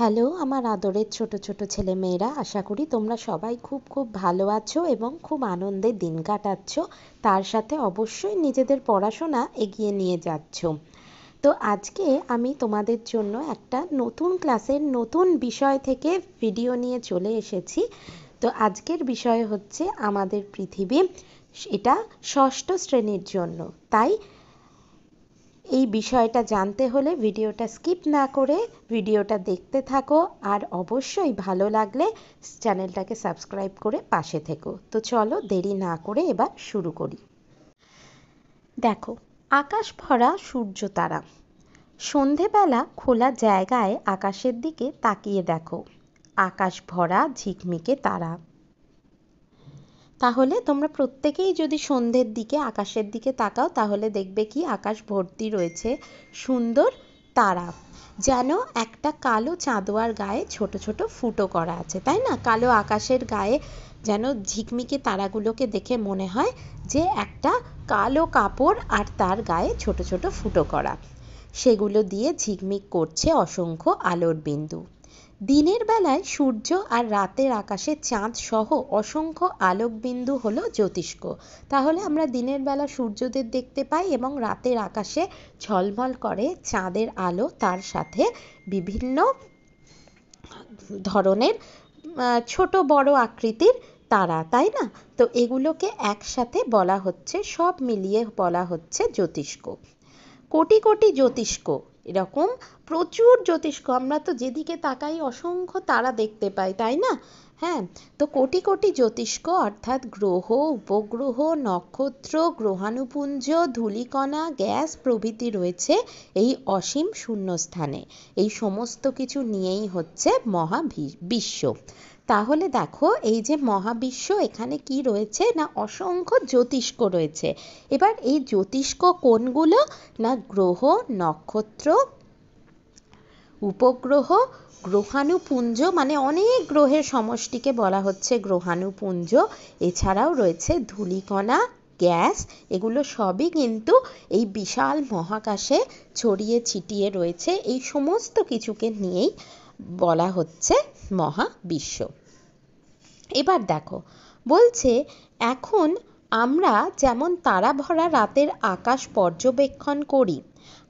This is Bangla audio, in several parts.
হ্যালো আমার আদরের ছোট ছোট ছেলে মেয়েরা আশা করি তোমরা সবাই খুব খুব ভালো আছো এবং খুব আনন্দে দিন কাটাচ্ছ তার সাথে অবশ্যই নিজেদের পড়াশোনা এগিয়ে নিয়ে যাচ্ছ তো আজকে আমি তোমাদের জন্য একটা নতুন ক্লাসের নতুন বিষয় থেকে ভিডিও নিয়ে চলে এসেছি তো আজকের বিষয় হচ্ছে আমাদের পৃথিবী এটা ষষ্ঠ শ্রেণীর জন্য তাই এই বিষয়টা জানতে হলে ভিডিওটা স্কিপ না করে ভিডিওটা দেখতে থাকো আর অবশ্যই ভালো লাগলে চ্যানেলটাকে সাবস্ক্রাইব করে পাশে থেকো তো চলো দেরি না করে এবার শুরু করি দেখো আকাশ ভরা সূর্য তারা সন্ধেবেলা খোলা জায়গায় আকাশের দিকে তাকিয়ে দেখো আকাশ ভরা ঝিকমিকে তারা তাহলে তোমরা প্রত্যেকেই যদি সন্ধ্যের দিকে আকাশের দিকে তাকাও তাহলে দেখবে কি আকাশ ভর্তি রয়েছে সুন্দর তারা যেন একটা কালো চাঁদোয়ার গায়ে ছোট ছোট ফুটো করা আছে তাই না কালো আকাশের গায়ে যেন ঝিকমিকি তারাগুলোকে দেখে মনে হয় যে একটা কালো কাপড় আর তার গায়ে ছোট ছোট ফুটো করা সেগুলো দিয়ে ঝিকমিক করছে অসংখ্য আলোর বিন্দু দিনের বেলায় সূর্য আর রাতের আকাশে চাঁদ সহ অসংখ্য আলোকবিন্দু হল জ্যোতিষ্ক তাহলে আমরা দিনের বেলা সূর্যদের দেখতে পাই এবং রাতের আকাশে ঝলমল করে চাঁদের আলো তার সাথে বিভিন্ন ধরনের ছোট বড় আকৃতির তারা তাই না তো এগুলোকে একসাথে বলা হচ্ছে সব মিলিয়ে বলা হচ্ছে জ্যোতিষ্ক কোটি কোটি জ্যোতিষ্ক এরকম প্রচুর জ্যোতিষ্ক আমরা তো যেদিকে তাকাই অসংখ্য তারা দেখতে পাই তাই না হ্যাঁ তো কোটি কোটি জ্যোতিষ্ক অর্থাৎ গ্রহ উপগ্রহ নক্ষত্র গ্রহাণুপুঞ্জ ধূলিকণা গ্যাস প্রভৃতি রয়েছে এই অসীম শূন্যস্থানে এই সমস্ত কিছু নিয়েই হচ্ছে মহাবিশ্ব তাহলে দেখো এই যে মহাবিশ্ব এখানে কি রয়েছে না অসংখ্য জ্যোতিষ্ক রয়েছে এবার এই জ্যোতিষ্ক কোনগুলো না গ্রহ নক্ষত্র উপগ্রহ গ্রহাণুপুঞ্জ মানে অনেক গ্রহের সমষ্টিকে বলা হচ্ছে গ্রহাণুপুঞ্জ এছাড়াও রয়েছে ধূলিকণা গ্যাস এগুলো সবই কিন্তু এই বিশাল মহাকাশে ছড়িয়ে ছিটিয়ে রয়েছে এই সমস্ত কিছুকে নিয়েই বলা হচ্ছে মহাবিশ্ব এবার দেখো বলছে এখন আমরা যেমন তারা ভরা রাতের আকাশ পর্যবেক্ষণ করি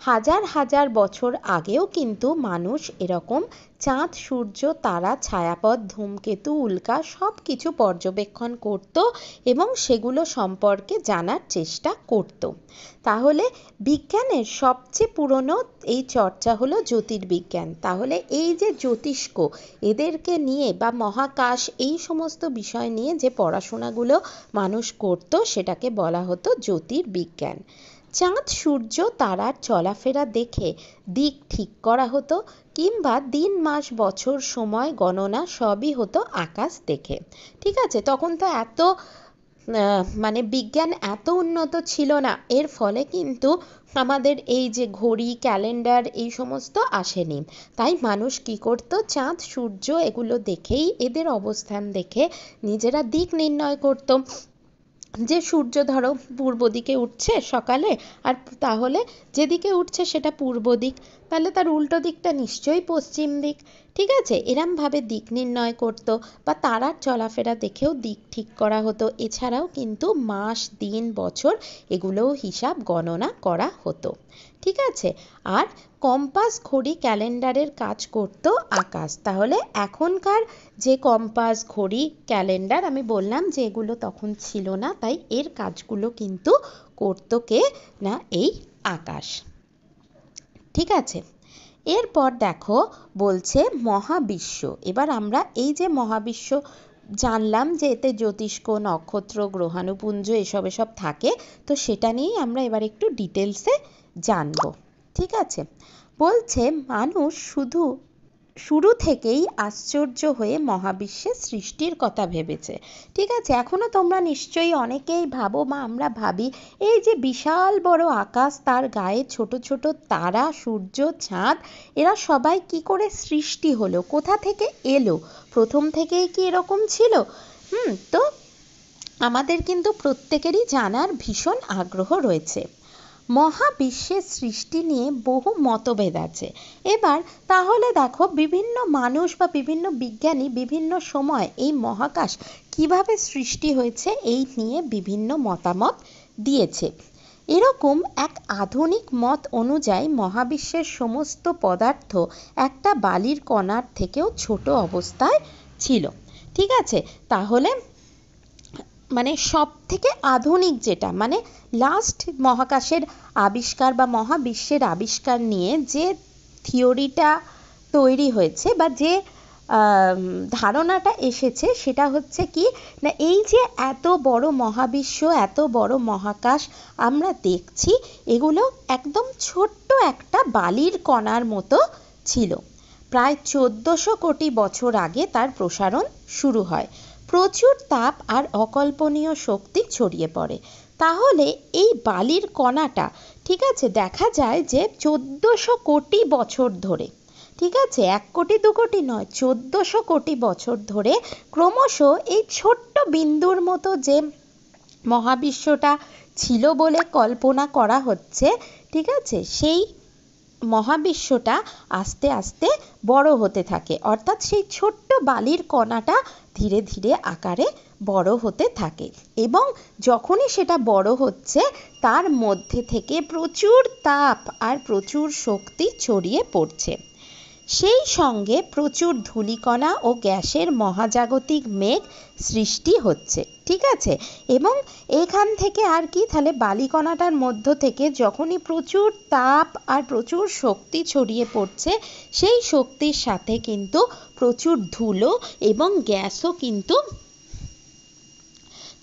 হাজার হাজার বছর আগেও কিন্তু মানুষ এরকম চাঁদ সূর্য তারা ছায়াপথ ধূমকেতু উল্কা সব কিছু পর্যবেক্ষণ করত এবং সেগুলো সম্পর্কে জানার চেষ্টা করত তাহলে বিজ্ঞানের সবচেয়ে পুরনো এই চর্চা হলো জ্যোতির্বিজ্ঞান তাহলে এই যে জ্যোতিষ্ক এদেরকে নিয়ে বা মহাকাশ এই সমস্ত বিষয় নিয়ে যে পড়াশোনাগুলো মানুষ করত সেটাকে বলা হতো জ্যোতির্বিজ্ঞান চাঁদ সূর্য তারার চলাফেরা দেখে দিক ঠিক করা হতো কিংবা দিন মাস বছর সময় গণনা সবই হতো আকাশ দেখে ঠিক আছে তখন তো এত মানে বিজ্ঞান এত উন্নত ছিল না এর ফলে কিন্তু আমাদের এই যে ঘড়ি ক্যালেন্ডার এই সমস্ত আসেনি তাই মানুষ কি করত চাঁদ সূর্য এগুলো দেখেই এদের অবস্থান দেখে নিজেরা দিক নির্ণয় করত যে সূর্য ধরো পূর্ব দিকে উঠছে সকালে আর তাহলে যেদিকে উঠছে সেটা পূর্ব দিক তাহলে তার উল্টো দিকটা নিশ্চয়ই পশ্চিম দিক ঠিক আছে এরমভাবে দিক নির্ণয় করত বা তারার চলাফেরা দেখেও দিক ঠিক করা হতো এছাড়াও কিন্তু মাস দিন বছর এগুলোও হিসাব গণনা করা হতো ঠিক আছে আর কম্পাস ঘড়ি ক্যালেন্ডারের কাজ করত আকাশ তাহলে এখনকার যে কম্পাস ঘড়ি ক্যালেন্ডার আমি বললাম যে এগুলো তখন ছিল না তাই এর কাজগুলো কিন্তু করত কে না এই আকাশ ঠিক আছে এরপর দেখো বলছে মহাবিশ্ব এবার আমরা এই যে মহাবিশ্ব জানলাম যে এতে জ্যোতিষ্ক নক্ষত্র গ্রহাণুপুঞ্জ এসব এসব থাকে তো সেটা নিয়েই আমরা এবার একটু ডিটেলসে জানব ঠিক আছে বলছে মানুষ শুধু শুরু থেকেই আশ্চর্য হয়ে মহাবিশ্বের সৃষ্টির কথা ভেবেছে ঠিক আছে এখনও তোমরা নিশ্চয়ই অনেকেই ভাবো বা আমরা ভাবি এই যে বিশাল বড় আকাশ তার গায়ে ছোট ছোট তারা সূর্য চাঁদ এরা সবাই কি করে সৃষ্টি হলো কোথা থেকে এলো প্রথম থেকেই কি এরকম ছিল হুম তো আমাদের কিন্তু প্রত্যেকেরই জানার ভীষণ আগ্রহ রয়েছে মহাবিশ্বের সৃষ্টি নিয়ে বহু মতভেদ আছে এবার তাহলে দেখো বিভিন্ন মানুষ বা বিভিন্ন বিজ্ঞানী বিভিন্ন সময় এই মহাকাশ কিভাবে সৃষ্টি হয়েছে এই নিয়ে বিভিন্ন মতামত দিয়েছে এরকম এক আধুনিক মত অনুযায়ী মহাবিশ্বের সমস্ত পদার্থ একটা বালির কণার থেকেও ছোট অবস্থায় ছিল ঠিক আছে তাহলে মানে সব থেকে আধুনিক যেটা মানে লাস্ট মহাকাশের আবিষ্কার বা মহাবিশ্বের আবিষ্কার নিয়ে যে থিওরিটা তৈরি হয়েছে বা যে ধারণাটা এসেছে সেটা হচ্ছে কি না এই যে এত বড় মহাবিশ্ব এত বড় মহাকাশ আমরা দেখছি এগুলো একদম ছোট্ট একটা বালির কণার মতো ছিল প্রায় চোদ্দোশো কোটি বছর আগে তার প্রসারণ শুরু হয় প্রচুর তাপ আর অকল্পনীয় শক্তি ছড়িয়ে পড়ে তাহলে এই বালির কণাটা ঠিক আছে দেখা যায় যে চোদ্দোশো কোটি বছর ধরে ঠিক আছে এক কোটি দু কোটি নয় চোদ্দোশো কোটি বছর ধরে ক্রমশ এই ছোট্ট বিন্দুর মতো যে মহাবিশ্বটা ছিল বলে কল্পনা করা হচ্ছে ঠিক আছে সেই মহাবিশ্বটা আস্তে আস্তে বড় হতে থাকে অর্থাৎ সেই ছোট্ট বালির কণাটা ধীরে ধীরে আকারে বড় হতে থাকে এবং যখনই সেটা বড় হচ্ছে তার মধ্যে থেকে প্রচুর তাপ আর প্রচুর শক্তি ছড়িয়ে পড়ছে সেই সঙ্গে প্রচুর ধূলিকণা ও গ্যাসের মহাজাগতিক মেঘ সৃষ্টি হচ্ছে ঠিক আছে এবং এখান থেকে আর কি তাহলে বালিকণাটার মধ্য থেকে যখনই প্রচুর তাপ আর প্রচুর শক্তি ছড়িয়ে পড়ছে সেই শক্তির সাথে কিন্তু প্রচুর ধুলো এবং গ্যাসও কিন্তু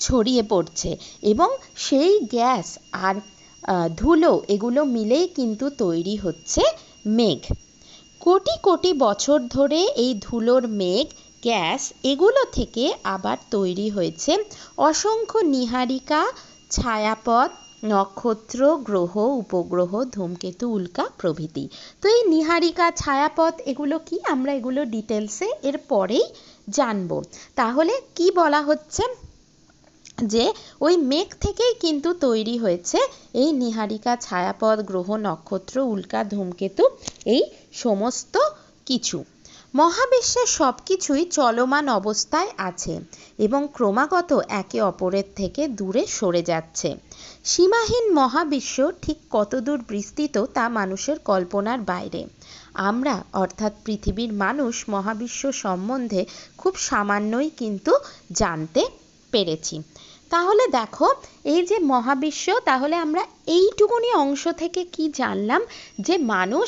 ছড়িয়ে পড়ছে এবং সেই গ্যাস আর ধুলো এগুলো মিলেই কিন্তু তৈরি হচ্ছে মেঘ কোটি কোটি বছর ধরে এই ধুলোর মেঘ গ্যাস এগুলো থেকে আবার তৈরি হয়েছে অসংখ্য নীহারিকা ছায়াপথ নক্ষত্র গ্রহ উপগ্রহ ধূমকেতু উল্কা প্রভৃতি তো এই নিহারিকা ছায়াপথ এগুলো কি আমরা এগুলো ডিটেলসে এর পরেই জানব তাহলে কি বলা হচ্ছে যে ওই মেঘ থেকেই কিন্তু তৈরি হয়েছে এই নিহারিকা ছায়াপথ গ্রহ নক্ষত্র উল্কা ধূমকেতু এই সমস্ত কিছু মহাবিশ্বের সব কিছুই চলমান অবস্থায় আছে এবং ক্রমাগত একে অপরের থেকে দূরে সরে যাচ্ছে সীমাহীন মহাবিশ্ব ঠিক কতদূর বিস্তৃত তা মানুষের কল্পনার বাইরে আমরা অর্থাৎ পৃথিবীর মানুষ মহাবিশ্ব সম্বন্ধে খুব সামান্যই কিন্তু জানতে পেরেছি তাহলে দেখো এই যে মহাবিশ্ব তাহলে আমরা এইটুকুনি অংশ থেকে কি জানলাম যে মানুষ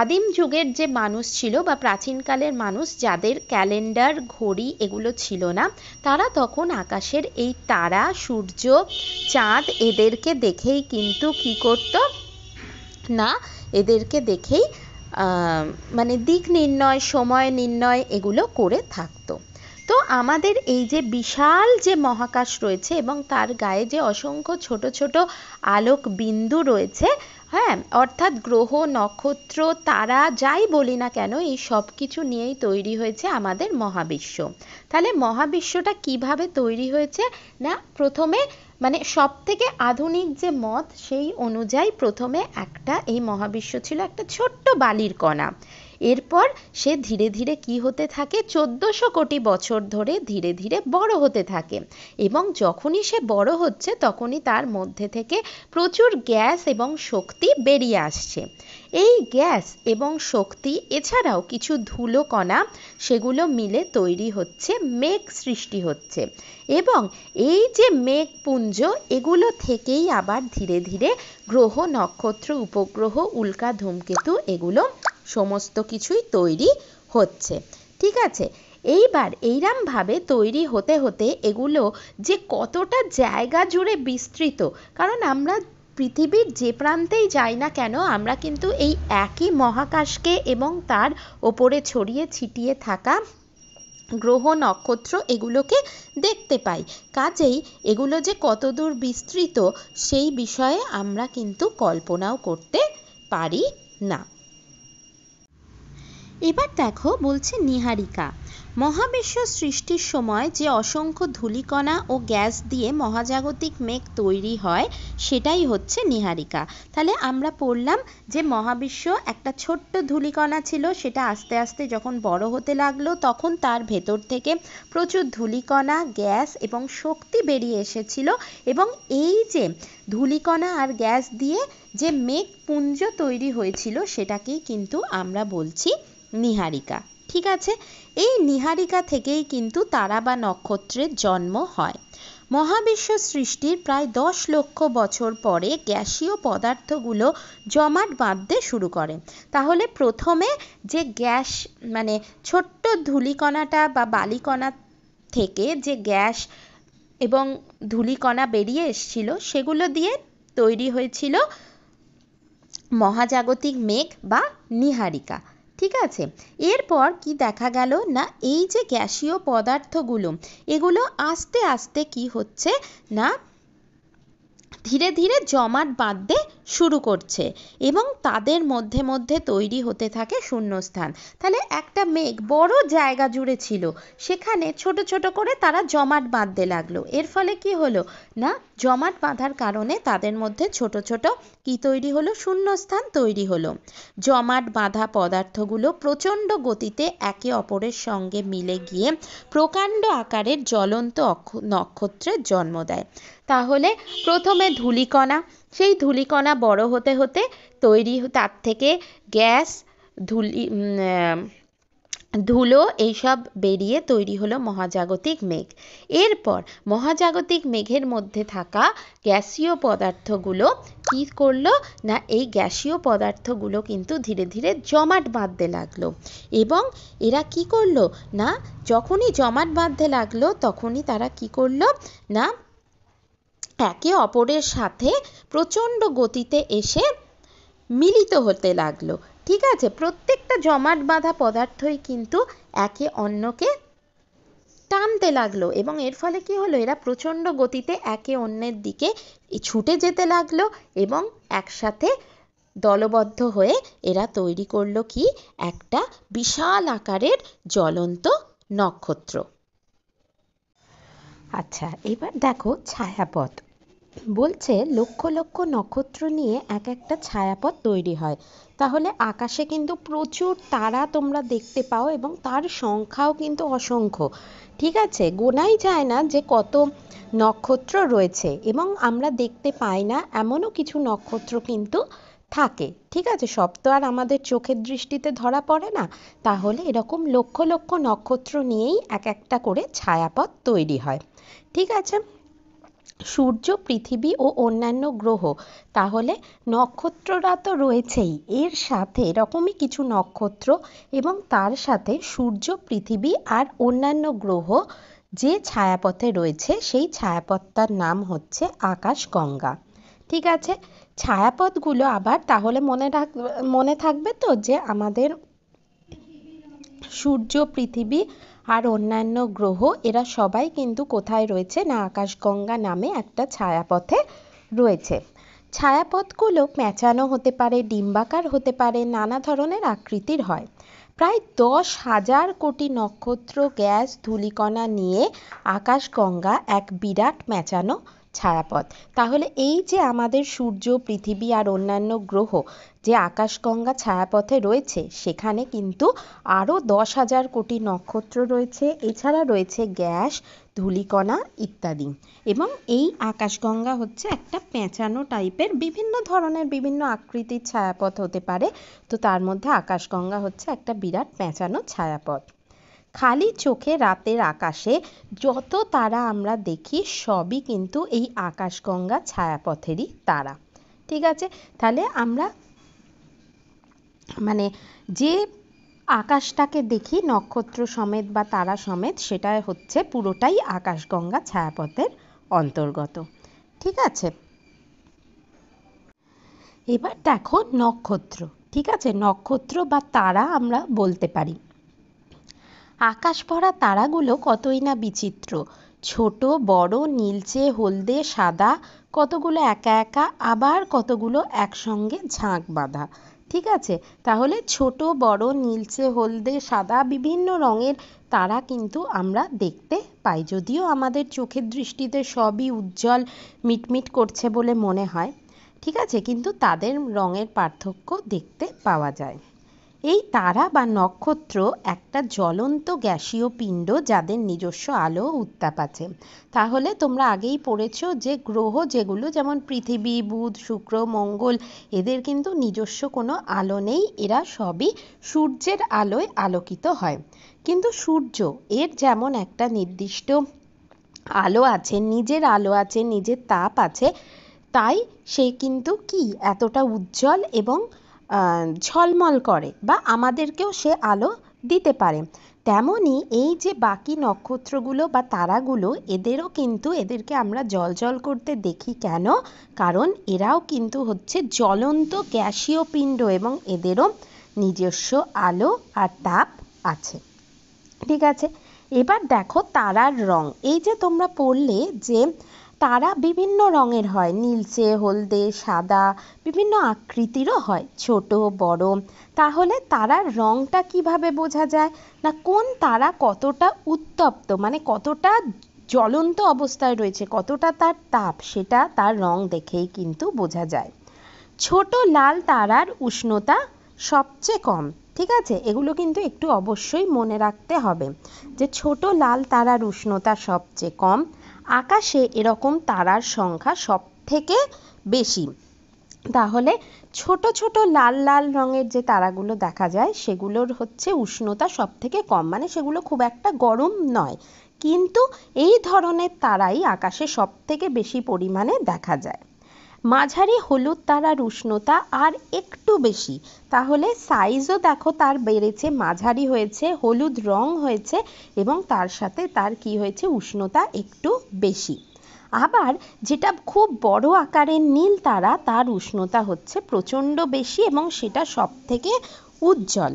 আদিম যুগের যে মানুষ ছিল বা প্রাচীনকালের মানুষ যাদের ক্যালেন্ডার ঘড়ি এগুলো ছিল না তারা তখন আকাশের এই তারা সূর্য চাঁদ এদেরকে দেখেই কিন্তু কি করত না এদেরকে দেখেই মানে দিক নির্ণয় সময় নির্ণয় এগুলো করে থাকতো তো আমাদের এই যে বিশাল যে মহাকাশ রয়েছে এবং তার গায়ে যে অসংখ্য ছোট ছোট আলোক বিন্দু রয়েছে হ্যাঁ অর্থাৎ গ্রহ নক্ষত্র তারা যাই বলি না কেন এই সব কিছু নিয়েই তৈরি হয়েছে আমাদের মহাবিশ্ব তাহলে মহাবিশ্বটা কিভাবে তৈরি হয়েছে না প্রথমে মানে সব থেকে আধুনিক যে মত সেই অনুযায়ী প্রথমে একটা এই মহাবিশ্ব ছিল একটা ছোট্ট বালির কণা এরপর সে ধীরে ধীরে কি হতে থাকে চোদ্দোশো কোটি বছর ধরে ধীরে ধীরে বড় হতে থাকে এবং যখনই সে বড় হচ্ছে তখনই তার মধ্যে থেকে প্রচুর গ্যাস এবং শক্তি বেরিয়ে আসছে এই গ্যাস এবং শক্তি এছাড়াও কিছু ধুলোকণা সেগুলো মিলে তৈরি হচ্ছে মেঘ সৃষ্টি হচ্ছে এবং এই যে মেঘপুঞ্জ এগুলো থেকেই আবার ধীরে ধীরে গ্রহ নক্ষত্র উপগ্রহ উল্কা ধূমকেতু এগুলো সমস্ত কিছুই তৈরি হচ্ছে ঠিক আছে এইবার এইরমভাবে তৈরি হতে হতে এগুলো যে কতটা জায়গা জুড়ে বিস্তৃত কারণ আমরা পৃথিবীর যে প্রান্তেই যাই না কেন আমরা কিন্তু এই একই মহাকাশকে এবং তার ওপরে ছড়িয়ে ছিটিয়ে থাকা গ্রহ নক্ষত্র এগুলোকে দেখতে পাই কাজেই এগুলো যে কতদূর বিস্তৃত সেই বিষয়ে আমরা কিন্তু কল্পনাও করতে পারি না এবার দেখো বলছে নিহারিকা মহাবিশ্ব সৃষ্টির সময় যে অসংখ্য ধুলিকণা ও গ্যাস দিয়ে মহাজাগতিক মেঘ তৈরি হয় সেটাই হচ্ছে নিহারিকা তাহলে আমরা পড়লাম যে মহাবিশ্ব একটা ছোট্ট ধুলিকণা ছিল সেটা আস্তে আস্তে যখন বড় হতে লাগলো তখন তার ভেতর থেকে প্রচুর ধুলিকণা গ্যাস এবং শক্তি বেরিয়ে এসেছিল এবং এই যে ধূলিকণা আর গ্যাস দিয়ে যে মেঘপুঞ্জ তৈরি হয়েছিল সেটাকেই কিন্তু আমরা বলছি নীহারিকা ঠিক আছে এই নীহারিকা থেকেই কিন্তু তারা বা নক্ষত্রের জন্ম হয় মহাবিশ্ব সৃষ্টির প্রায় দশ লক্ষ বছর পরে গ্যাসীয় পদার্থগুলো জমাট বাঁধতে শুরু করে তাহলে প্রথমে যে গ্যাস মানে ছোট্ট ধূলিকণাটা বা বালিকণা থেকে যে গ্যাস এবং ধূলিকণা বেরিয়ে এসছিল সেগুলো দিয়ে তৈরি হয়েছিল মহাজাগতিক মেঘ বা নীহারিকা ঠিক আছে এরপর কি দেখা গেল না এই যে গ্যাসীয় পদার্থগুলো এগুলো আস্তে আস্তে কি হচ্ছে না ধীরে ধীরে জমাট বাঁধতে শুরু করছে এবং তাদের মধ্যে মধ্যে তৈরি হতে থাকে শূন্যস্থান তাহলে একটা মেঘ বড় জায়গা জুড়ে ছিল সেখানে ছোট ছোট করে তারা জমাট বাঁধতে লাগলো এর ফলে কি হলো না জমাট বাঁধার কারণে তাদের মধ্যে ছোট ছোট কি তৈরি হলো শূন্যস্থান তৈরি হলো জমাট বাঁধা পদার্থগুলো প্রচণ্ড গতিতে একে অপরের সঙ্গে মিলে গিয়ে প্রকাণ্ড আকারের জ্বলন্ত নক্ষত্রের জন্ম দেয় তাহলে প্রথমে ধূলিকণা সেই ধূলিকণা বড় হতে হতে তৈরি তার থেকে গ্যাস ধুলি ধুলো এইসব বেরিয়ে তৈরি হলো মহাজাগতিক মেঘ এরপর মহাজাগতিক মেঘের মধ্যে থাকা গ্যাসীয় পদার্থগুলো কী করলো না এই গ্যাসীয় পদার্থগুলো কিন্তু ধীরে ধীরে জমাট বাঁধতে লাগলো এবং এরা কি করলো না যখনই জমাট বাঁধতে লাগলো তখনই তারা কি করলো না একে অপরের সাথে প্রচণ্ড গতিতে এসে মিলিত হতে লাগলো ঠিক আছে প্রত্যেকটা জমাট বাঁধা পদার্থই কিন্তু একে অন্যকে টানতে লাগলো এবং এর ফলে কি হলো এরা প্রচণ্ড গতিতে একে অন্যের দিকে ছুটে যেতে লাগলো এবং একসাথে দলবদ্ধ হয়ে এরা তৈরি করলো কি একটা বিশাল আকারের জ্বলন্ত নক্ষত্র আচ্ছা এবার দেখো ছায়াপথ বলছে লক্ষ লক্ষ নক্ষত্র নিয়ে এক একটা ছায়াপথ তৈরি হয় তাহলে আকাশে কিন্তু প্রচুর তারা তোমরা দেখতে পাও এবং তার সংখ্যাও কিন্তু অসংখ্য ঠিক আছে গোনাই যায় না যে কত নক্ষত্র রয়েছে এবং আমরা দেখতে পাই না এমনও কিছু নক্ষত্র কিন্তু থাকে ঠিক আছে সব তো আর আমাদের চোখের দৃষ্টিতে ধরা পড়ে না তাহলে এরকম লক্ষ লক্ষ নক্ষত্র নিয়েই এক একটা করে ছায়াপথ তৈরি হয় ঠিক আছে সূর্য পৃথিবী ও অন্যান্য গ্রহ তাহলে নক্ষত্ররা তো রয়েছেই এর সাথে এরকমই কিছু নক্ষত্র এবং তার সাথে সূর্য পৃথিবী আর অন্যান্য গ্রহ যে ছায়াপথে রয়েছে সেই ছায়াপথটার নাম হচ্ছে আকাশগঙ্গা ঠিক আছে ছায়াপথগুলো আবার তাহলে মনে রাখ মনে থাকবে তো যে আমাদের সূর্য পৃথিবী আর অন্যান্য গ্রহ এরা সবাই কিন্তু কোথায় রয়েছে না আকাশগঙ্গা নামে একটা ছায়াপথে রয়েছে ছায়াপথগুলো প্যাঁচানো হতে পারে ডিম্বাকার হতে পারে নানা ধরনের আকৃতির হয় প্রায় দশ হাজার কোটি নক্ষত্র গ্যাস ধুলিকণা নিয়ে আকাশগঙ্গা এক বিরাট মেচানো ছায়াপথ তাহলে এই যে আমাদের সূর্য পৃথিবী আর অন্যান্য গ্রহ যে আকাশগঙ্গা ছায়াপথে রয়েছে সেখানে কিন্তু আরও দশ হাজার কোটি নক্ষত্র রয়েছে এছাড়া রয়েছে গ্যাস ধূলিকণা ইত্যাদি এবং এই আকাশগঙ্গা হচ্ছে একটা পেঁচানো টাইপের বিভিন্ন ধরনের বিভিন্ন আকৃতির ছায়াপথ হতে পারে তো তার মধ্যে আকাশগঙ্গা হচ্ছে একটা বিরাট পেঁচানো ছায়াপথ খালি চোখে রাতের আকাশে যত তারা আমরা দেখি সবই কিন্তু এই আকাশগঙ্গা ছায়াপথেরই তারা ঠিক আছে তাহলে আমরা মানে যে আকাশটাকে দেখি নক্ষত্র সমেত বা তারা সমেত সেটা হচ্ছে পুরোটাই আকাশগঙ্গা ছায়াপথের অন্তর্গত ঠিক আছে এবার দেখো নক্ষত্র ঠিক আছে নক্ষত্র বা তারা আমরা বলতে পারি আকাশ ভরা তারাগুলো কতই না বিচিত্র ছোট বড় নীলচে হলদে সাদা কতগুলো একা একা আবার কতগুলো একসঙ্গে ঝাঁক বাঁধা ঠিক আছে তাহলে ছোট বড় নীলচে হলদে সাদা বিভিন্ন রঙের তারা কিন্তু আমরা দেখতে পাই যদিও আমাদের চোখের দৃষ্টিতে সবই উজ্জ্বল মিটমিট করছে বলে মনে হয় ঠিক আছে কিন্তু তাদের রঙের পার্থক্য দেখতে পাওয়া যায় এই তারা বা নক্ষত্র একটা জ্বলন্ত গ্যাসীয় পিণ্ড যাদের নিজস্ব আলো উত্তাপ আছে তাহলে তোমরা আগেই পড়েছ যে গ্রহ যেগুলো যেমন পৃথিবী বুধ শুক্র মঙ্গল এদের কিন্তু নিজস্ব কোনো আলো নেই এরা সবই সূর্যের আলোয় আলোকিত হয় কিন্তু সূর্য এর যেমন একটা নির্দিষ্ট আলো আছে নিজের আলো আছে নিজের তাপ আছে তাই সে কিন্তু কি এতটা উজ্জ্বল এবং ঝলমল করে বা আমাদেরকেও সে আলো দিতে পারে তেমনই এই যে বাকি নক্ষত্রগুলো বা তারাগুলো এদেরও কিন্তু এদেরকে আমরা জল করতে দেখি কেন কারণ এরাও কিন্তু হচ্ছে জ্বলন্ত গ্যাসীয় পিণ্ড এবং এদেরও নিজস্ব আলো আর তাপ আছে ঠিক আছে এবার দেখো তারার রং এই যে তোমরা পড়লে যে তারা বিভিন্ন রঙের হয় নীলচে হলদে সাদা বিভিন্ন আকৃতিরও হয় ছোট বড় তাহলে তারার রঙটা কিভাবে বোঝা যায় না কোন তারা কতটা উত্তপ্ত মানে কতটা জ্বলন্ত অবস্থায় রয়েছে কতটা তার তাপ সেটা তার রং দেখেই কিন্তু বোঝা যায় ছোট লাল তারার উষ্ণতা সবচেয়ে কম ঠিক আছে এগুলো কিন্তু একটু অবশ্যই মনে রাখতে হবে যে ছোট লাল তারার উষ্ণতা সবচেয়ে কম আকাশে এরকম তারার সংখ্যা সব থেকে বেশি তাহলে ছোট ছোট লাল লাল রঙের যে তারাগুলো দেখা যায় সেগুলোর হচ্ছে উষ্ণতা সব থেকে কম মানে সেগুলো খুব একটা গরম নয় কিন্তু এই ধরনের তারাই আকাশে সব থেকে বেশি পরিমাণে দেখা যায় মাঝারি হলুদ তারার উষ্ণতা আর একটু বেশি তাহলে সাইজও দেখো তার বেড়েছে মাঝারি হয়েছে হলুদ রং হয়েছে এবং তার সাথে তার কি হয়েছে উষ্ণতা একটু বেশি আবার যেটা খুব বড় আকারের নীল তারা তার উষ্ণতা হচ্ছে প্রচণ্ড বেশি এবং সেটা সব থেকে উজ্জ্বল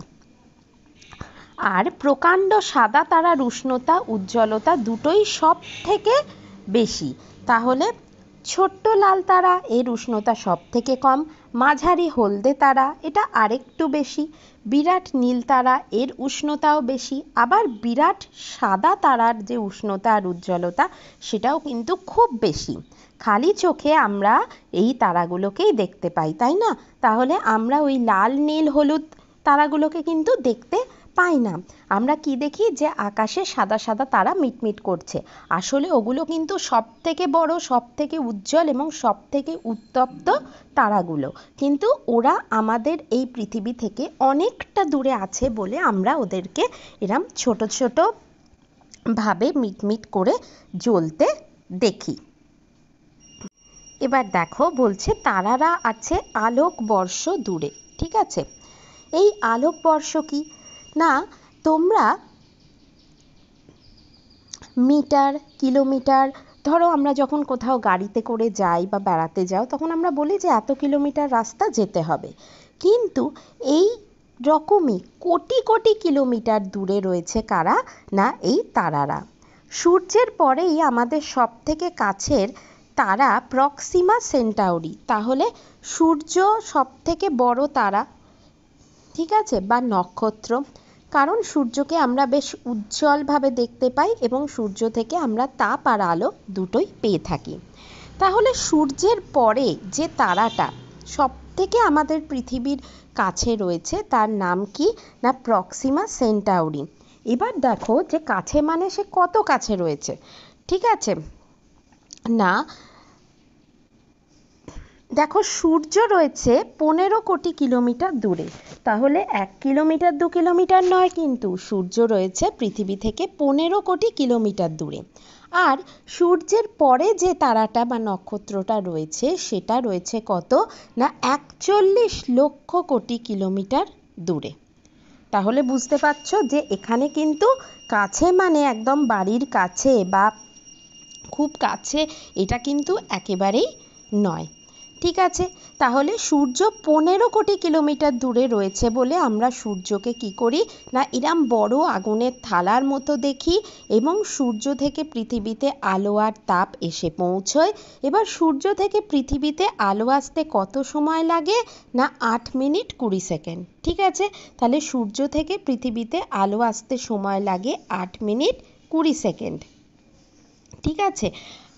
আর প্রকাণ্ড সাদা তারার উষ্ণতা উজ্জ্বলতা দুটোই সব থেকে বেশি তাহলে ছোট্ট লাল তারা এর উষ্ণতা সব থেকে কম মাঝারি হলদে তারা এটা আরেকটু বেশি বিরাট নীল তারা এর উষ্ণতাও বেশি আবার বিরাট সাদা তারার যে উষ্ণতা আর উজ্জ্বলতা সেটাও কিন্তু খুব বেশি খালি চোখে আমরা এই তারাগুলোকেই দেখতে পাই তাই না তাহলে আমরা ওই লাল নীল হলুদ তারাগুলোকে কিন্তু দেখতে পাই না আমরা কি দেখি যে আকাশে সাদা সাদা তারা মিটমিট করছে আসলে ওগুলো কিন্তু সব থেকে বড় সব থেকে উজ্জ্বল এবং সব থেকে উত্তপ্ত তারাগুলো কিন্তু ওরা আমাদের এই পৃথিবী থেকে অনেকটা দূরে আছে বলে আমরা ওদেরকে এরম ছোট ছোট ভাবে মিটমিট করে জ্বলতে দেখি এবার দেখো বলছে তারারা আছে আলোকবর্ষ দূরে ঠিক আছে এই আলোকবর্ষ কি না তোমরা মিটার কিলোমিটার ধরো আমরা যখন কোথাও গাড়িতে করে যাই বা বেড়াতে যাও তখন আমরা বলি যে এত কিলোমিটার রাস্তা যেতে হবে কিন্তু এই রকমই কোটি কোটি কিলোমিটার দূরে রয়েছে কারা না এই তারারা সূর্যের পরেই আমাদের সবথেকে কাছের তারা প্রক্সিমা সেন্টাউরি তাহলে সূর্য সবথেকে বড় তারা ঠিক আছে বা নক্ষত্র কারণ সূর্যকে আমরা বেশ উজ্জ্বলভাবে দেখতে পাই এবং সূর্য থেকে আমরা তাপ আর আলো দুটোই পেয়ে থাকি তাহলে সূর্যের পরে যে তারাটা সব থেকে আমাদের পৃথিবীর কাছে রয়েছে তার নাম কি না প্রক্সিমা সেন্টাউরি এবার দেখো যে কাছে মানে সে কত কাছে রয়েছে ঠিক আছে না দেখো সূর্য রয়েছে পনেরো কোটি কিলোমিটার দূরে তাহলে এক কিলোমিটার দু কিলোমিটার নয় কিন্তু সূর্য রয়েছে পৃথিবী থেকে পনেরো কোটি কিলোমিটার দূরে আর সূর্যের পরে যে তারাটা বা নক্ষত্রটা রয়েছে সেটা রয়েছে কত না একচল্লিশ লক্ষ কোটি কিলোমিটার দূরে তাহলে বুঝতে পারছো যে এখানে কিন্তু কাছে মানে একদম বাড়ির কাছে বা খুব কাছে এটা কিন্তু একেবারেই নয় ঠিক আছে তাহলে সূর্য পনেরো কোটি কিলোমিটার দূরে রয়েছে বলে আমরা সূর্যকে কি করি না এরম বড় আগুনের থালার মতো দেখি এবং সূর্য থেকে পৃথিবীতে আলো আর তাপ এসে পৌঁছয় এবার সূর্য থেকে পৃথিবীতে আলো আসতে কত সময় লাগে না আট মিনিট কুড়ি সেকেন্ড ঠিক আছে তাহলে সূর্য থেকে পৃথিবীতে আলো আসতে সময় লাগে আট মিনিট কুড়ি সেকেন্ড ঠিক আছে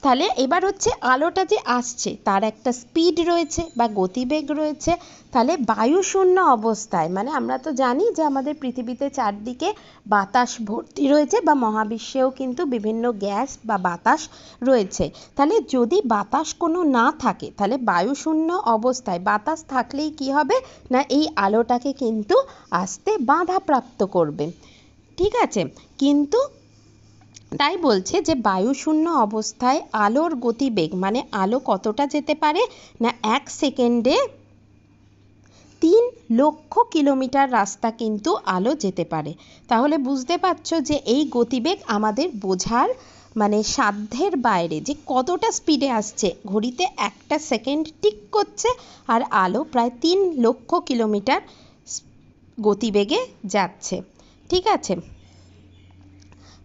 তাহলে এবার হচ্ছে আলোটা যে আসছে তার একটা স্পিড রয়েছে বা গতিবেগ রয়েছে তাহলে বায়ুশূন্য অবস্থায় মানে আমরা তো জানি যে আমাদের পৃথিবীতে চারদিকে বাতাস ভর্তি রয়েছে বা মহাবিশ্বেও কিন্তু বিভিন্ন গ্যাস বা বাতাস রয়েছে তাহলে যদি বাতাস কোনো না থাকে তাহলে বায়ুশূন্য অবস্থায় বাতাস থাকলেই কি হবে না এই আলোটাকে কিন্তু আসতে বাধাপ্রাপ্ত করবে ঠিক আছে কিন্তু তাই বলছে যে বায়ুশূন্য অবস্থায় আলোর গতিবেগ মানে আলো কতটা যেতে পারে না এক সেকেন্ডে তিন লক্ষ কিলোমিটার রাস্তা কিন্তু আলো যেতে পারে তাহলে বুঝতে পারছ যে এই গতিবেগ আমাদের বোঝার মানে সাধ্যের বাইরে যে কতটা স্পিডে আসছে ঘড়িতে একটা সেকেন্ড টিক করছে আর আলো প্রায় তিন লক্ষ কিলোমিটার গতিবেগে যাচ্ছে ঠিক আছে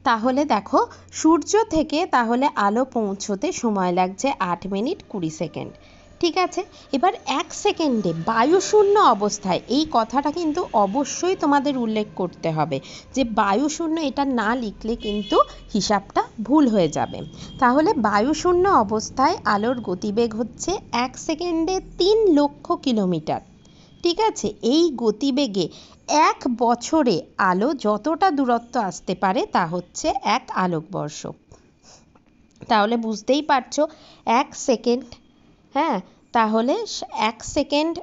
তাহলে দেখো সূর্য থেকে তাহলে আলো পৌঁছতে সময় লাগছে আট মিনিট কুড়ি সেকেন্ড ঠিক আছে এবার এক সেকেন্ডে বায়ুশূন্য অবস্থায় এই কথাটা কিন্তু অবশ্যই তোমাদের উল্লেখ করতে হবে যে বায়ুশূন্য এটা না লিখলে কিন্তু হিসাবটা ভুল হয়ে যাবে তাহলে বায়ুশূন্য অবস্থায় আলোর গতিবেগ হচ্ছে এক সেকেন্ডে তিন লক্ষ কিলোমিটার ঠিক আছে এই গতিবেগে এক বছরে আলো যতটা দূরত্ব আসতে পারে তা হচ্ছে এক আলোকবর্ষ তাহলে বুঝতেই পারছো এক সেকেন্ড হ্যাঁ তাহলে এক সেকেন্ড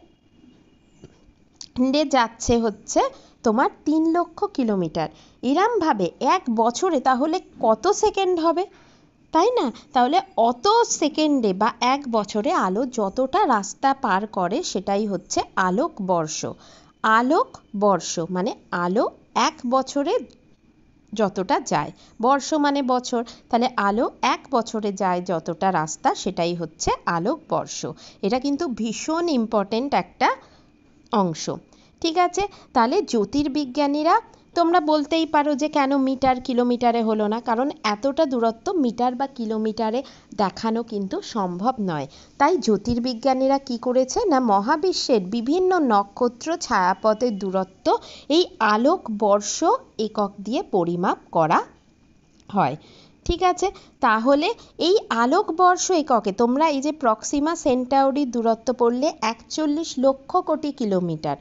ডে যাচ্ছে হচ্ছে তোমার তিন লক্ষ কিলোমিটার এরমভাবে এক বছরে তাহলে কত সেকেন্ড হবে তাই না তাহলে অত সেকেন্ডে বা এক বছরে আলো যতটা রাস্তা পার করে সেটাই হচ্ছে আলোকবর্ষ আলোক বর্ষ মানে আলো এক বছরে যতটা যায় বর্ষ মানে বছর তাহলে আলো এক বছরে যায় যতটা রাস্তা সেটাই হচ্ছে আলোক বর্ষ এটা কিন্তু ভীষণ ইম্পর্টেন্ট একটা অংশ ঠিক আছে তাহলে জ্যোতির্বিজ্ঞানীরা তোমরা বলতেই পারো যে কেন মিটার কিলোমিটারে হলো না কারণ এতটা দূরত্ব মিটার বা কিলোমিটারে দেখানো কিন্তু সম্ভব নয় তাই জ্যোতির্বিজ্ঞানীরা কি করেছে না মহাবিশ্বের বিভিন্ন নক্ষত্র ছায়াপথের দূরত্ব এই আলোক বর্ষ একক দিয়ে পরিমাপ করা হয় ঠিক আছে তাহলে এই আলোকবর্ষ এককে তোমরা এই যে প্রক্সিমা সেন্টাউরির দূরত্ব পড়লে একচল্লিশ লক্ষ কোটি কিলোমিটার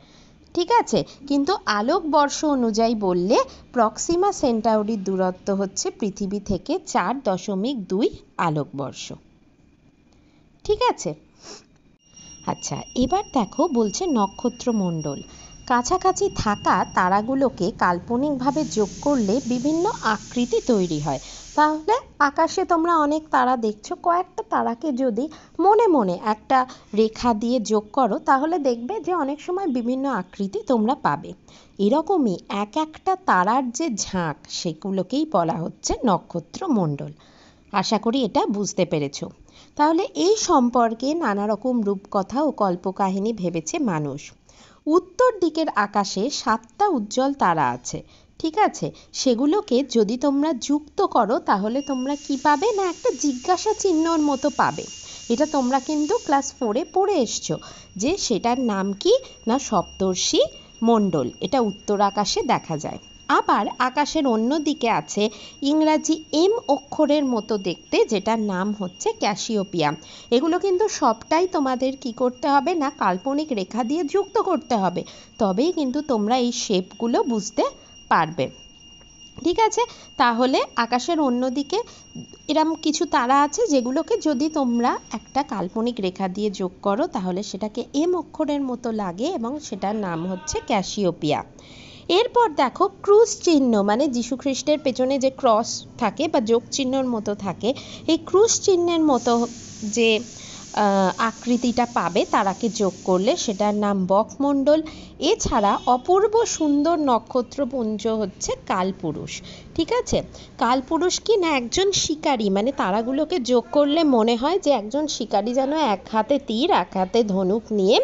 ঠিক আছে কিন্তু আলোক বর্ষ অনুযায়ী বললে প্রক্সিমা সেন্টাউরির দূরত্ব হচ্ছে পৃথিবী থেকে চার দশমিক দুই আলোক বর্ষ ঠিক আছে আচ্ছা এবার দেখো বলছে নক্ষত্রমণ্ডল কাছাকাছি থাকা তারাগুলোকে কাল্পনিকভাবে যোগ করলে বিভিন্ন আকৃতি তৈরি হয় তাহলে আকাশে তোমরা অনেক তারা দেখছো কয়েকটা তারাকে যদি মনে মনে একটা রেখা দিয়ে যোগ করো তাহলে দেখবে যে অনেক সময় বিভিন্ন আকৃতি তোমরা পাবে এরকমই এক একটা তারার যে ঝাঁক সেগুলোকেই বলা হচ্ছে নক্ষত্রমণ্ডল আশা করি এটা বুঝতে পেরেছ তাহলে এই সম্পর্কে নানা রকম রূপকথা ও কল্পকাহিনী ভেবেছে মানুষ উত্তর দিকের আকাশে সাতটা উজ্জ্বল তারা আছে ঠিক আছে সেগুলোকে যদি তোমরা যুক্ত করো তাহলে তোমরা কি পাবে না একটা জিজ্ঞাসা চিহ্নর মতো পাবে এটা তোমরা কিন্তু ক্লাস ফোরে পড়ে এসছো যে সেটার নাম কি না সপ্তর্ষি মণ্ডল এটা উত্তর আকাশে দেখা যায় আবার আকাশের অন্য দিকে আছে ইংরাজি এম অক্ষরের মতো দেখতে যেটার নাম হচ্ছে ক্যাসিওপিয়া এগুলো কিন্তু সবটাই তোমাদের কি করতে হবে না কাল্পনিক রেখা দিয়ে যুক্ত করতে হবে তবেই কিন্তু তোমরা এই শেপগুলো বুঝতে পারবে ঠিক আছে তাহলে আকাশের অন্যদিকে এরম কিছু তারা আছে যেগুলোকে যদি তোমরা একটা কাল্পনিক রেখা দিয়ে যোগ করো তাহলে সেটাকে এম অক্ষরের মতো লাগে এবং সেটার নাম হচ্ছে ক্যাশিওপিয়া এরপর দেখো ক্রুজ চিহ্ন মানে যীশু খ্রিস্টের পেছনে যে ক্রস থাকে বা যোগ চিহ্নর মতো থাকে এই ক্রুজ চিহ্নের মতো যে আকৃতিটা পাবে তারাকে যোগ করলে সেটার নাম বকমণ্ডল এছাড়া অপূর্ব সুন্দর নক্ষত্রপুঞ্জ হচ্ছে কালপুরুষ ঠিক আছে কালপুরুষ কি না একজন শিকারী মানে তারাগুলোকে যোগ করলে মনে হয় যে একজন শিকারী যেন এক হাতে তীর এক হাতে ধনুক নিয়ে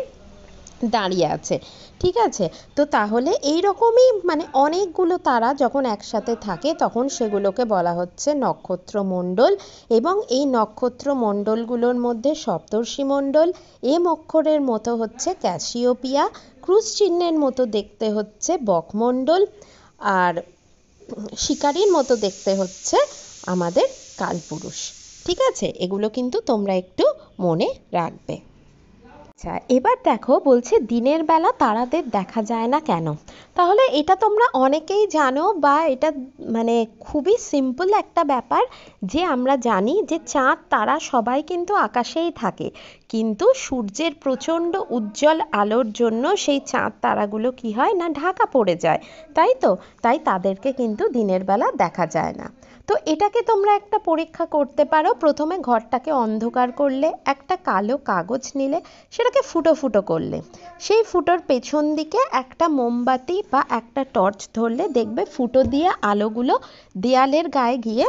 দাঁড়িয়ে আছে ঠিক আছে তো তাহলে এই রকমই মানে অনেকগুলো তারা যখন একসাথে থাকে তখন সেগুলোকে বলা হচ্ছে নক্ষত্রমণ্ডল এবং এই নক্ষত্রমণ্ডলগুলোর মধ্যে সপ্তর্ষিমণ্ডল এম অক্ষরের মতো হচ্ছে ক্যাসিওপিয়া ক্রুশ চিহ্নের মতো দেখতে হচ্ছে বকমণ্ডল আর শিকারির মতো দেখতে হচ্ছে আমাদের কালপুরুষ ঠিক আছে এগুলো কিন্তু তোমরা একটু মনে রাখবে আচ্ছা এবার দেখো বলছে দিনের বেলা তারাদের দেখা যায় না কেন তাহলে এটা তোমরা অনেকেই জানো বা এটা মানে খুবই সিম্পল একটা ব্যাপার যে আমরা জানি যে চাঁদ তারা সবাই কিন্তু আকাশেই থাকে কিন্তু সূর্যের প্রচণ্ড উজ্জ্বল আলোর জন্য সেই চাঁদ তারাগুলো কি হয় না ঢাকা পড়ে যায় তাই তো তাই তাদেরকে কিন্তু দিনের বেলা দেখা যায় না তো এটাকে তোমরা একটা পরীক্ষা করতে পারো প্রথমে ঘরটাকে অন্ধকার করলে একটা কালো কাগজ নিলে সেটাকে ফুটো ফুটো করলে সেই ফুটোর পেছন দিকে একটা মোমবাতি বা একটা টর্চ ধরলে দেখবে ফুটো দিয়ে আলোগুলো দেয়ালের গায়ে গিয়ে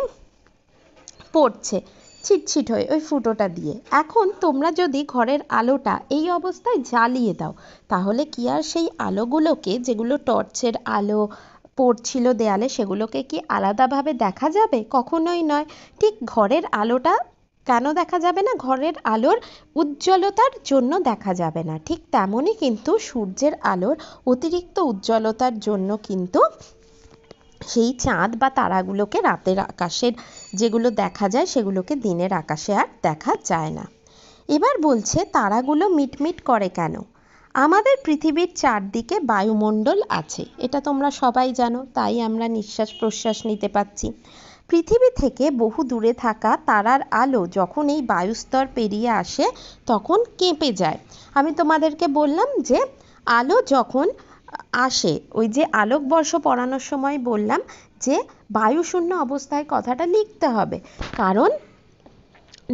পড়ছে ছিটছিট হয়ে ওই ফুটোটা দিয়ে এখন তোমরা যদি ঘরের আলোটা এই অবস্থায় জ্বালিয়ে দাও তাহলে কি আর সেই আলোগুলোকে যেগুলো টর্চের আলো পড়ছিল দেয়ালে সেগুলোকে কি আলাদাভাবে দেখা যাবে কখনোই নয় ঠিক ঘরের আলোটা কেন দেখা যাবে না ঘরের আলোর উজ্জ্বলতার জন্য দেখা যাবে না ঠিক তেমনই কিন্তু সূর্যের আলোর অতিরিক্ত উজ্জ্বলতার জন্য কিন্তু সেই চাঁদ বা তারাগুলোকে রাতের আকাশের যেগুলো দেখা যায় সেগুলোকে দিনের আকাশে আর দেখা যায় না এবার বলছে তারাগুলো মিটমিট করে কেন আমাদের পৃথিবীর চারদিকে বায়ুমণ্ডল আছে এটা তোমরা সবাই জানো তাই আমরা নিঃশ্বাস প্রশ্বাস নিতে পারছি পৃথিবী থেকে বহু দূরে থাকা তারার আলো যখন এই বায়ুস্তর পেরিয়ে আসে তখন কেঁপে যায় আমি তোমাদেরকে বললাম যে আলো যখন আসে ওই যে আলোকবর্ষ পড়ানোর সময় বললাম যে বায়ুশূন্য অবস্থায় কথাটা লিখতে হবে কারণ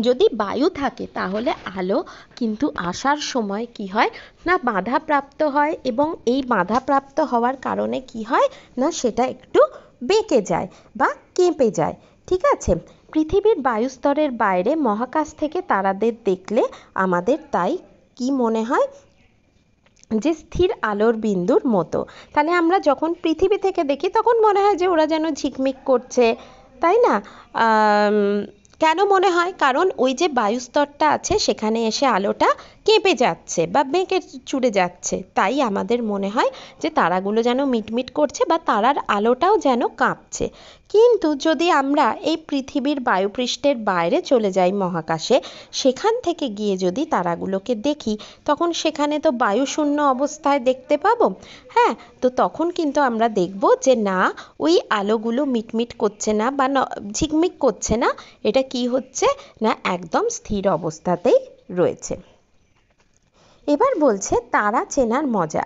যদি বায়ু থাকে তাহলে আলো কিন্তু আসার সময় কি হয় না বাধাপ্রাপ্ত হয় এবং এই বাধাপ্রাপ্ত হওয়ার কারণে কি হয় না সেটা একটু বেঁকে যায় বা কেঁপে যায় ঠিক আছে পৃথিবীর বায়ুস্তরের বাইরে মহাকাশ থেকে তারাদের দেখলে আমাদের তাই কি মনে হয় যে স্থির আলোর বিন্দুর মতো তাহলে আমরা যখন পৃথিবী থেকে দেখি তখন মনে হয় যে ওরা যেন ঝিকমিক করছে তাই না কেন মনে হয় কারণ ওই যে বায়ুস্তরটা আছে সেখানে এসে আলোটা কেঁপে যাচ্ছে বা বেঁকে চুড়ে যাচ্ছে তাই আমাদের মনে হয় যে তারাগুলো যেন মিটমিট করছে বা তারার আলোটাও যেন কাঁপছে কিন্তু যদি আমরা এই পৃথিবীর বায়ুপৃষ্ঠের বাইরে চলে যাই মহাকাশে সেখান থেকে গিয়ে যদি তারাগুলোকে দেখি তখন সেখানে তো বায়ুশূন্য অবস্থায় দেখতে পাবো হ্যাঁ তো তখন কিন্তু আমরা দেখব যে না ওই আলোগুলো মিটমিট করছে না বা ঝিকমিক করছে না এটা কি হচ্ছে না একদম স্থির অবস্থাতেই রয়েছে এবার বলছে তারা চেনার মজা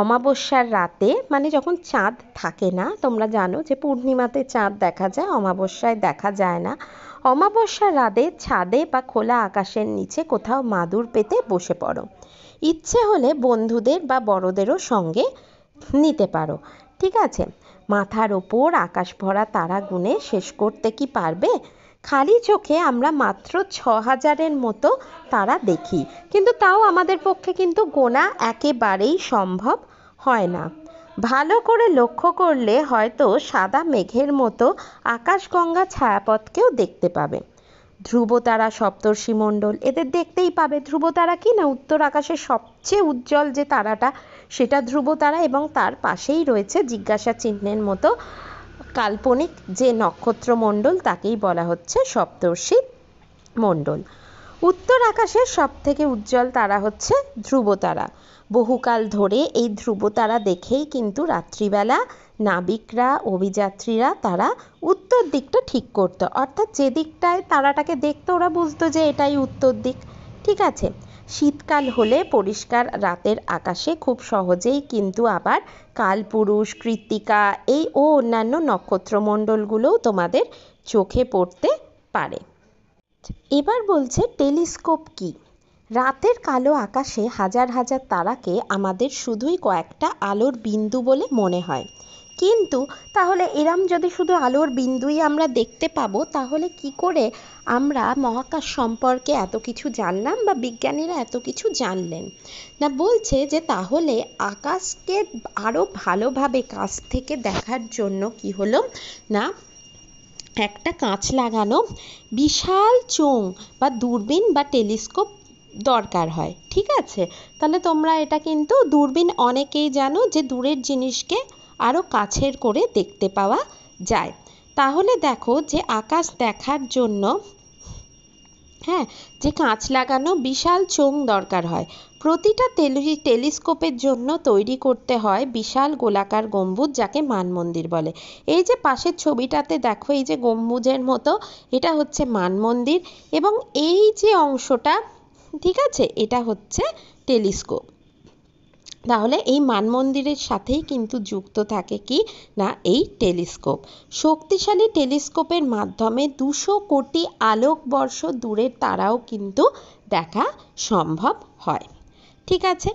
অমাবস্যার রাতে মানে যখন চাঁদ থাকে না তোমরা জানো যে পূর্ণিমাতে চাঁদ দেখা যায় অমাবস্যায় দেখা যায় না অমাবস্যার রাতে ছাদে বা খোলা আকাশের নিচে কোথাও মাদুর পেতে বসে পড়ো ইচ্ছে হলে বন্ধুদের বা বড়দেরও সঙ্গে নিতে পারো ঠিক আছে মাথার ওপর আকাশ ভরা তারা গুনে শেষ করতে কি পারবে খালি চোখে আমরা মাত্র ছ হাজারের মতো তারা দেখি কিন্তু তাও আমাদের পক্ষে কিন্তু গোনা একেবারেই সম্ভব হয় না ভালো করে লক্ষ্য করলে হয়তো সাদা মেঘের মতো আকাশগঙ্গা ছায়াপথকেও দেখতে পাবে ধ্রুবতারা সপ্তর্ষিমণ্ডল এদের দেখতেই পাবে ধ্রুবতারা কি না উত্তর আকাশের সবচেয়ে উজ্জ্বল যে তারাটা সেটা ধ্রুবতারা এবং তার পাশেই রয়েছে জিজ্ঞাসা চিহ্নের মতো কাল্পনিক যে নক্ষত্রমণ্ডল তাকেই বলা হচ্ছে সপ্তর্ষি মণ্ডল উত্তর আকাশের থেকে উজ্জ্বল তারা হচ্ছে ধ্রুবতারা বহুকাল ধরে এই ধ্রুবতারা দেখেই কিন্তু রাত্রিবেলা নাবিকরা অভিযাত্রীরা তারা উত্তর দিকটা ঠিক করতো অর্থাৎ যে দিকটায় তারাটাকে দেখতো ওরা বুঝতো যে এটাই উত্তর দিক ঠিক আছে শীতকাল হলে পরিষ্কার রাতের আকাশে খুব সহজেই কিন্তু আবার কালপুরুষ কৃত্তিকা এই ও অন্যান্য নক্ষত্রমণ্ডলগুলোও তোমাদের চোখে পড়তে পারে এবার বলছে টেলিস্কোপ কি রাতের কালো আকাশে হাজার হাজার তারাকে আমাদের শুধুই কয়েকটা আলোর বিন্দু বলে মনে হয় কিন্তু তাহলে এরম যদি শুধু আলোর বিন্দুই আমরা দেখতে পাবো তাহলে কি করে আমরা মহাকাশ সম্পর্কে এত কিছু জানলাম বা বিজ্ঞানীরা এত কিছু জানলেন না বলছে যে তাহলে আকাশকে আরও ভালোভাবে কাছ থেকে দেখার জন্য কি হলো না একটা কাঁচ লাগানো বিশাল চোঙ বা দূরবীন বা টেলিস্কোপ দরকার হয় ঠিক আছে তাহলে তোমরা এটা কিন্তু দূরবীন অনেকেই জানো যে দূরের জিনিসকে আরও কাছের করে দেখতে পাওয়া যায় তাহলে দেখো যে আকাশ দেখার জন্য হ্যাঁ যে কাঁচ লাগানো বিশাল চোঙ দরকার হয় প্রতিটা টেলিস্কোপের জন্য তৈরি করতে হয় বিশাল গোলাকার গম্বুজ যাকে মানমন্দির বলে এই যে পাশের ছবিটাতে দেখো এই যে গম্বুজের মতো এটা হচ্ছে মানমন্দির এবং এই যে অংশটা ঠিক আছে এটা হচ্ছে টেলিস্কোপ তাহলে এই মানমন্দিরের সাথেই কিন্তু যুক্ত থাকে কি না এই টেলিস্কোপ শক্তিশালী টেলিস্কোপের মাধ্যমে দুশো কোটি আলোকবর্ষ দূরের তারাও কিন্তু দেখা সম্ভব হয় ঠিক আছে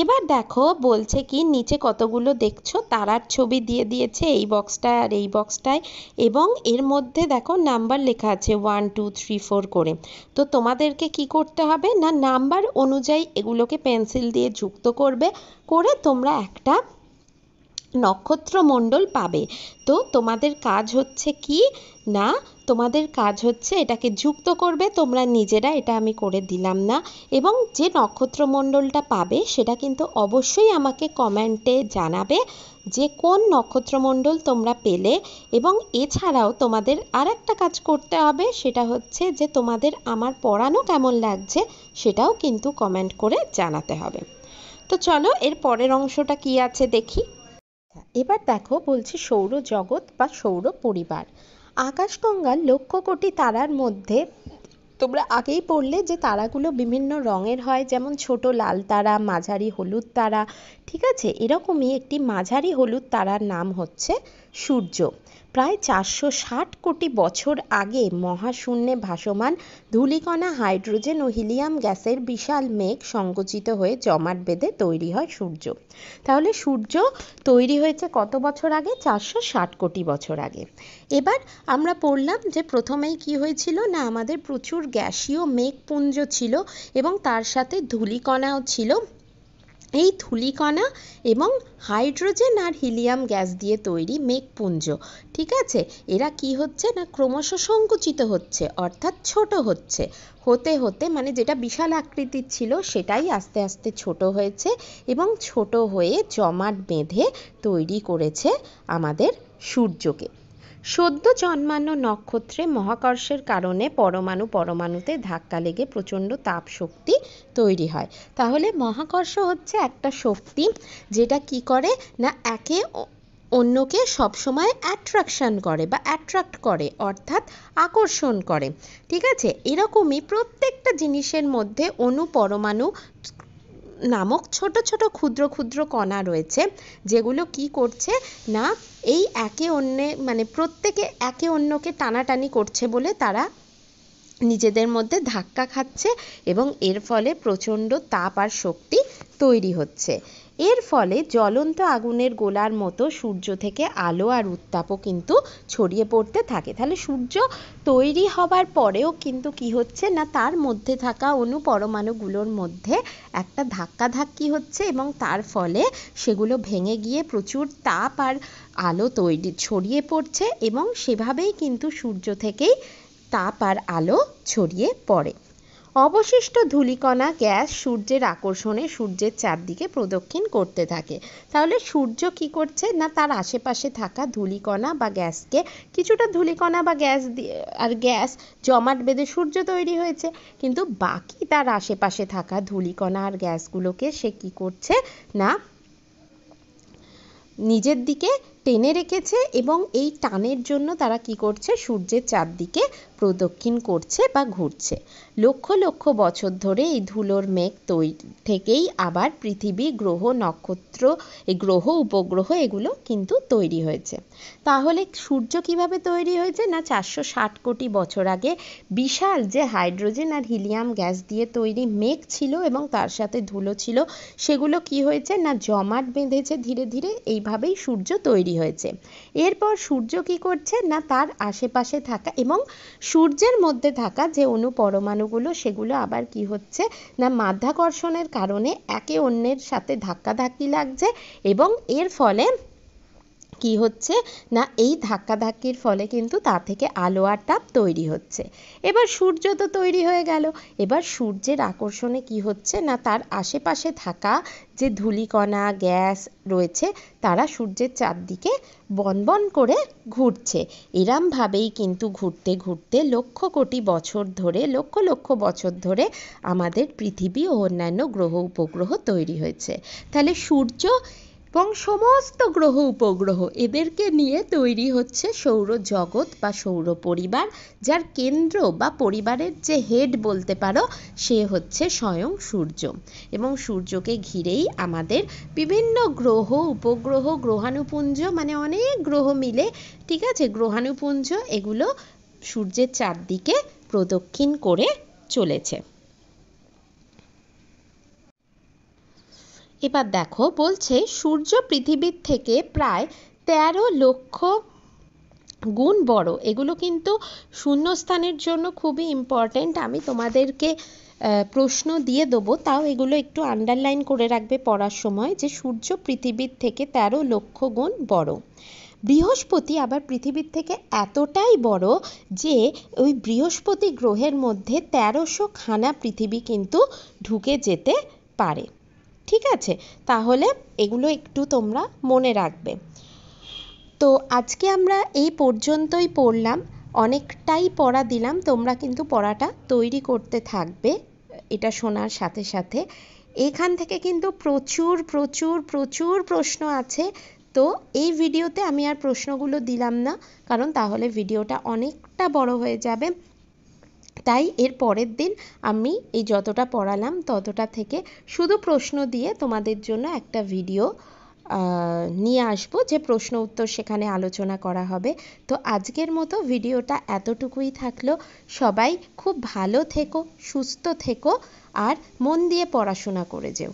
এবার দেখো বলছে কি নিচে কতগুলো দেখছো তারার ছবি দিয়ে দিয়েছে এই বক্সটায় আর এই বক্সটায় এবং এর মধ্যে দেখো নাম্বার লেখা আছে ওয়ান টু থ্রি ফোর করে তো তোমাদেরকে কি করতে হবে না নাম্বার অনুযায়ী এগুলোকে পেন্সিল দিয়ে যুক্ত করবে করে তোমরা একটা নক্ষত্রমণ্ডল পাবে তো তোমাদের কাজ হচ্ছে কি না তোমাদের কাজ হচ্ছে এটাকে যুক্ত করবে তোমরা নিজেরা এটা আমি করে দিলাম না এবং যে নক্ষত্রমণ্ডলটা পাবে সেটা কিন্তু অবশ্যই আমাকে কমেন্টে জানাবে যে কোন নক্ষত্রমণ্ডল তোমরা পেলে এবং এছাড়াও তোমাদের আর একটা কাজ করতে হবে সেটা হচ্ছে যে তোমাদের আমার পড়ানো কেমন লাগছে সেটাও কিন্তু কমেন্ট করে জানাতে হবে তো চলো এর পরের অংশটা কি আছে দেখি এবার দেখো বলছি সৌর জগৎ বা সৌর পরিবার আকাশগঙ্গার লক্ষ কোটি তারার মধ্যে তোমরা আগেই পড়লে যে তারাগুলো বিভিন্ন রঙের হয় যেমন ছোট লাল তারা মাঝারি হলুদ তারা ঠিক আছে এরকমই একটি মাঝারি হলুদ তারার নাম হচ্ছে সূর্য প্রায় চারশো ষাট কোটি বছর আগে মহাশূন্যে ভাসমান ধূলিকণা হাইড্রোজেন ও হিলিয়াম গ্যাসের বিশাল মেঘ সংকুচিত হয়ে জমাট বেঁধে তৈরি হয় সূর্য তাহলে সূর্য তৈরি হয়েছে কত বছর আগে চারশো ষাট কোটি বছর আগে এবার আমরা পড়লাম যে প্রথমেই কি হয়েছিল না আমাদের প্রচুর গ্যাসীয় মেঘপুঞ্জ ছিল এবং তার সাথে ধুলিকণাও ছিল এই ধূলিকণা এবং হাইড্রোজেন আর হিলিয়াম গ্যাস দিয়ে তৈরি মেঘপুঞ্জ ঠিক আছে এরা কি হচ্ছে না ক্রমশ সংকুচিত হচ্ছে অর্থাৎ ছোট হচ্ছে হতে হতে মানে যেটা বিশাল আকৃতির ছিল সেটাই আস্তে আস্তে ছোট হয়েছে এবং ছোট হয়ে জমাট বেঁধে তৈরি করেছে আমাদের সূর্যকে সদ্য জন্মানো নক্ষত্রে মহাকর্ষের কারণে পরমাণু পরমাণুতে ধাক্কা লেগে প্রচণ্ড তাপ শক্তি তৈরি হয় তাহলে মহাকর্ষ হচ্ছে একটা শক্তি যেটা কি করে না একে অন্যকে সবসময় অ্যাট্রাকশান করে বা অ্যাট্রাক্ট করে অর্থাৎ আকর্ষণ করে ঠিক আছে এরকমই প্রত্যেকটা জিনিসের মধ্যে অনুপরমাণু পরমাণু নামক ছোট ছোট ক্ষুদ্র ক্ষুদ্র কণা রয়েছে যেগুলো কি করছে না এই একে অন্যে মানে প্রত্যেকে একে অন্যকে টানাটানি করছে বলে তারা নিজেদের মধ্যে ধাক্কা খাচ্ছে এবং এর ফলে প্রচণ্ড তাপ আর শক্তি তৈরি হচ্ছে এর ফলে জ্বলন্ত আগুনের গোলার মতো সূর্য থেকে আলো আর উত্তাপও কিন্তু ছড়িয়ে পড়তে থাকে তাহলে সূর্য তৈরি হবার পরেও কিন্তু কি হচ্ছে না তার মধ্যে থাকা অনু পরমাণুগুলোর মধ্যে একটা ধাক্কা ধাক্কি হচ্ছে এবং তার ফলে সেগুলো ভেঙে গিয়ে প্রচুর তাপ আর আলো তৈরি ছড়িয়ে পড়ছে এবং সেভাবেই কিন্তু সূর্য থেকেই তাপ আর আলো ছড়িয়ে পড়ে অবশিষ্ট ধূলিকণা গ্যাস সূর্যের আকর্ষণে সূর্যের চারদিকে প্রদক্ষিণ করতে থাকে তাহলে সূর্য কি করছে না তার আশেপাশে থাকা ধূলিকণা বা গ্যাসকে কিছুটা ধূলিকণা বা গ্যাস দিয়ে আর গ্যাস জমাট বেঁধে সূর্য তৈরি হয়েছে কিন্তু বাকি তার আশেপাশে থাকা ধূলিকণা আর গ্যাসগুলোকে সে কি করছে না নিজের দিকে টেনে রেখেছে এবং এই টানের জন্য তারা কি করছে সূর্যের চারদিকে প্রদক্ষিণ করছে বা ঘুরছে লক্ষ লক্ষ বছর ধরে এই ধুলোর মেঘ তৈরি থেকেই আবার পৃথিবী গ্রহ নক্ষত্র এই গ্রহ উপগ্রহ এগুলো কিন্তু তৈরি হয়েছে তাহলে সূর্য কিভাবে তৈরি হয়েছে না চারশো ষাট কোটি বছর আগে বিশাল যে হাইড্রোজেন আর হিলিয়াম গ্যাস দিয়ে তৈরি মেঘ ছিল এবং তার সাথে ধুলো ছিল সেগুলো কি হয়েছে না জমাট বেঁধেছে ধীরে ধীরে এইভাবেই সূর্য তৈরি তৈরি হয়েছে এরপর সূর্য কি করছে না তার আশেপাশে থাকা এবং সূর্যের মধ্যে থাকা যে পরমাণুগুলো সেগুলো আবার কি হচ্ছে না মাধ্যাকর্ষণের কারণে একে অন্যের সাথে ধাক্কাধাক্কি লাগছে এবং এর ফলে কি হচ্ছে না এই ধাক্কাধাক্কির ফলে কিন্তু তা থেকে আলো আর তাপ তৈরি হচ্ছে এবার সূর্য তো তৈরি হয়ে গেল এবার সূর্যের আকর্ষণে কি হচ্ছে না তার আশেপাশে থাকা যে ধূলিকণা গ্যাস রয়েছে তারা সূর্যের চারদিকে বনবন করে ঘুরছে এরমভাবেই কিন্তু ঘুরতে ঘুরতে লক্ষ কোটি বছর ধরে লক্ষ লক্ষ বছর ধরে আমাদের পৃথিবী ও অন্যান্য গ্রহ উপগ্রহ তৈরি হয়েছে তাহলে সূর্য এবং সমস্ত গ্রহ উপগ্রহ এদেরকে নিয়ে তৈরি হচ্ছে সৌর জগৎ বা সৌর পরিবার যার কেন্দ্র বা পরিবারের যে হেড বলতে পারো সে হচ্ছে স্বয়ং সূর্য এবং সূর্যকে ঘিরেই আমাদের বিভিন্ন গ্রহ উপগ্রহ গ্রহাণুপুঞ্জ মানে অনেক গ্রহ মিলে ঠিক আছে গ্রহাণুপুঞ্জ এগুলো সূর্যের চারদিকে প্রদক্ষিণ করে চলেছে এবার দেখো বলছে সূর্য পৃথিবীর থেকে প্রায় তেরো লক্ষ গুণ বড় এগুলো কিন্তু শূন্যস্থানের জন্য খুবই ইম্পর্ট্যান্ট আমি তোমাদেরকে প্রশ্ন দিয়ে দেবো তাও এগুলো একটু আন্ডারলাইন করে রাখবে পড়ার সময় যে সূর্য পৃথিবীর থেকে তেরো লক্ষ গুণ বড় বৃহস্পতি আবার পৃথিবীর থেকে এতটাই বড় যে ওই বৃহস্পতি গ্রহের মধ্যে তেরোশো খানা পৃথিবী কিন্তু ঢুকে যেতে পারে ঠিক আছে তাহলে এগুলো একটু তোমরা মনে রাখবে তো আজকে আমরা এই পর্যন্তই পড়লাম অনেকটাই পড়া দিলাম তোমরা কিন্তু পড়াটা তৈরি করতে থাকবে এটা শোনার সাথে সাথে এখান থেকে কিন্তু প্রচুর প্রচুর প্রচুর প্রশ্ন আছে তো এই ভিডিওতে আমি আর প্রশ্নগুলো দিলাম না কারণ তাহলে ভিডিওটা অনেকটা বড় হয়ে যাবে তাই এর পরের দিন আমি এই যতটা পড়ালাম ততটা থেকে শুধু প্রশ্ন দিয়ে তোমাদের জন্য একটা ভিডিও নিয়ে আসবো যে প্রশ্ন উত্তর সেখানে আলোচনা করা হবে তো আজকের মতো ভিডিওটা এতটুকুই থাকলো সবাই খুব ভালো থেকো সুস্থ থেকো আর মন দিয়ে পড়াশোনা করে যেও